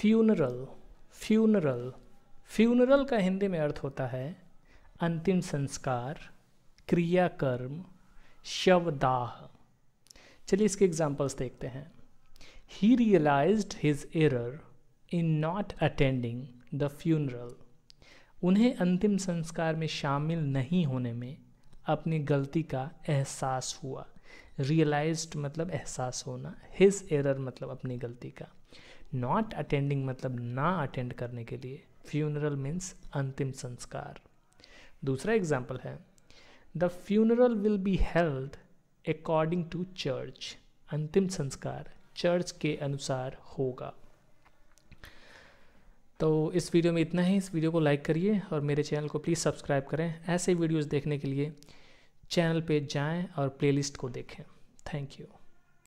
funeral funeral funeral का हिंदी में अर्थ होता है अंतिम संस्कार क्रियाकर्म शवदाह चलिए इसके एग्जाम्पल्स देखते हैं he realise his error in not attending the funeral उन्हें अंतिम संस्कार में शामिल नहीं होने में अपनी गलती का एहसास हुआ रियलाइज मतलब एहसास होना हिज एरर मतलब अपनी गलती का नॉट अटेंडिंग मतलब ना अटेंड करने के लिए फ्यूनरल मीन्स अंतिम संस्कार दूसरा एग्जाम्पल है the funeral will be held according to church अंतिम संस्कार चर्च के अनुसार होगा तो इस वीडियो में इतना ही इस वीडियो को लाइक करिए और मेरे चैनल को प्लीज़ सब्सक्राइब करें ऐसे वीडियोस देखने के लिए चैनल पे जाएं और प्लेलिस्ट को देखें थैंक यू